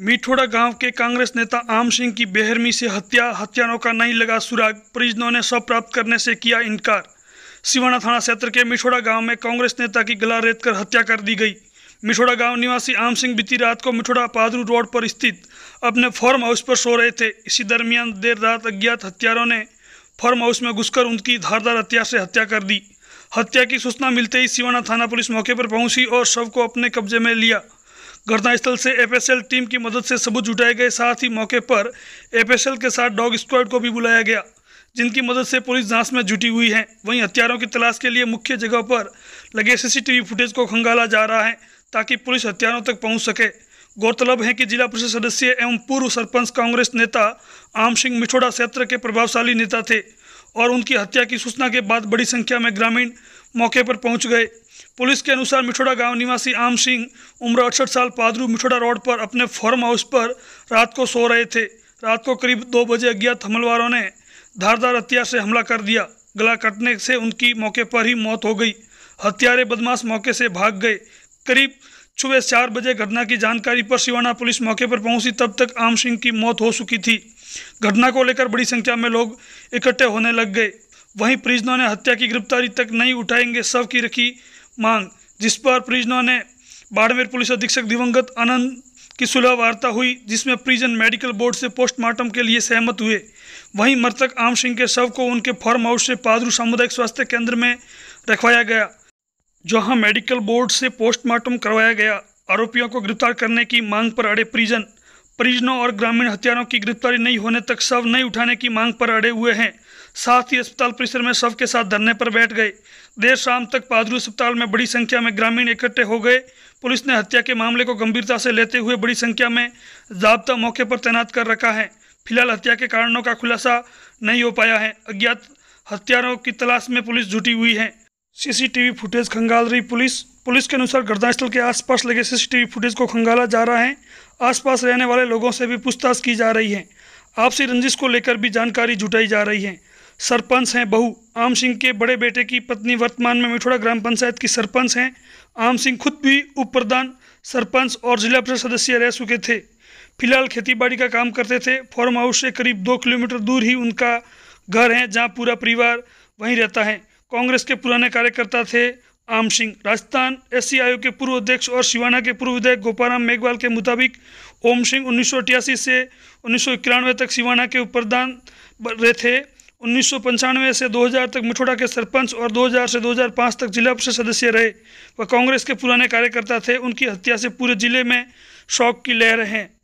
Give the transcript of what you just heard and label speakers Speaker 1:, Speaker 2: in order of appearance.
Speaker 1: मीठोड़ा गांव के कांग्रेस नेता आम सिंह की बेहरमी से हत्या हत्यारों का नहीं लगा सुराग परिजनों ने सब प्राप्त करने से किया इनकार सिवाना थाना क्षेत्र के मिठोड़ा गांव में कांग्रेस नेता की गला रेत कर हत्या कर दी गई मिठोड़ा गांव निवासी आम सिंह बीती रात को मिठोड़ा पादरू रोड पर स्थित अपने फार्म हाउस पर सो रहे थे इसी दरमियान देर रात अज्ञात हत्यारों ने फार्म हाउस में घुसकर उनकी धारदार हत्या से हत्या कर दी हत्या की सूचना मिलते ही सिवाना थाना पुलिस मौके पर पहुंची और शव को अपने कब्जे में लिया घटनास्थल से एफएसएल टीम की मदद से सबूत जुटाए गए साथ ही मौके पर एफएसएल के साथ डॉग स्क्वाड को भी बुलाया गया जिनकी मदद से पुलिस जांच में जुटी हुई है वहीं हथियारों की तलाश के लिए मुख्य जगह पर लगे सीसीटीवी फुटेज को खंगाला जा रहा है ताकि पुलिस हथियारों तक पहुँच सके गौरतलब है कि जिला परिषद सदस्य एवं पूर्व सरपंच कांग्रेस नेता आम सिंह मिठोड़ा क्षेत्र के प्रभावशाली नेता थे और उनकी हत्या की सूचना के बाद बड़ी संख्या में ग्रामीण मौके पर पहुंच गए पुलिस के अनुसार मिठोड़ा गांव निवासी आम सिंह उम्र अड़सठ साल पादरू मिठोड़ा रोड पर अपने फॉर्म हाउस पर रात को सो रहे थे रात को करीब दो बजे अज्ञात हमलवारों ने धारदार हथियार से हमला कर दिया गला कटने से उनकी मौके पर ही मौत हो गई हत्यारे बदमाश मौके से भाग गए करीब सुबह चार बजे घटना की जानकारी पर शिवाना पुलिस मौके पर पहुंची तब तक आम सिंह की मौत हो चुकी थी घटना को लेकर बड़ी संख्या में लोग इकट्ठे होने लग गए वहीं परिजनों ने हत्या की गिरफ्तारी तक नहीं उठाएंगे शव की रखी मांग जिस पर परिजनों ने बाड़मेर पुलिस अधीक्षक दिवंगत आनंद की सुलह वार्ता हुई जिसमें प्रिजन मेडिकल बोर्ड से पोस्टमार्टम के लिए सहमत हुए वहीं मृतक आम सिंह के शव को उनके फार्म हाउस से पादरू सामुदायिक स्वास्थ्य केंद्र में रखवाया गया जहां मेडिकल बोर्ड से पोस्टमार्टम करवाया गया आरोपियों को गिरफ्तार करने की मांग पर अड़े परिजन परिजनों और ग्रामीण हथियारों की गिरफ्तारी नहीं होने तक शव नहीं उठाने की मांग पर अड़े हुए हैं साथ ही अस्पताल परिसर में शव के साथ धरने पर बैठ गए देर शाम तक पादरू अस्पताल में बड़ी संख्या में ग्रामीण इकट्ठे हो गए पुलिस ने हत्या के मामले को गंभीरता से लेते हुए बड़ी संख्या में जाब्ता मौके पर तैनात कर रखा है फिलहाल हत्या के कारणों का खुलासा नहीं हो पाया है अज्ञात हत्यारों की तलाश में पुलिस जुटी हुई है सीसीटीवी फुटेज खंगाल रही पुलिस पुलिस के अनुसार घटनास्थल के आसपास लगे सीसीटीवी फुटेज को खंगाला जा रहा है आसपास रहने वाले लोगों से भी पूछताछ की जा रही है आपसी रंजिश को लेकर भी जानकारी जुटाई जा रही है सरपंच हैं बहू आम सिंह के बड़े बेटे की पत्नी वर्तमान में मिठोड़ा ग्राम पंचायत की सरपंच हैं आम सिंह खुद भी उप सरपंच और जिला परिषद सदस्य रह चुके थे फिलहाल खेतीबाड़ी का काम करते थे फार्म हाउस से करीब दो किलोमीटर दूर ही उनका घर है जहाँ पूरा परिवार वहीं रहता है कांग्रेस के पुराने कार्यकर्ता थे आम सिंह राजस्थान एस आयोग के पूर्व अध्यक्ष और शिवाना के पूर्व विधायक गोपाराम मेघवाल के मुताबिक ओम सिंह उन्नीस से उन्नीस तक शिवाना के उप रहे थे उन्नीस से 2000 तक मिठोड़ा के सरपंच और 2000 से 2005 तक जिला परिषद सदस्य रहे वह कांग्रेस के पुराने कार्यकर्ता थे उनकी हत्या से पूरे जिले में शौक की लहर है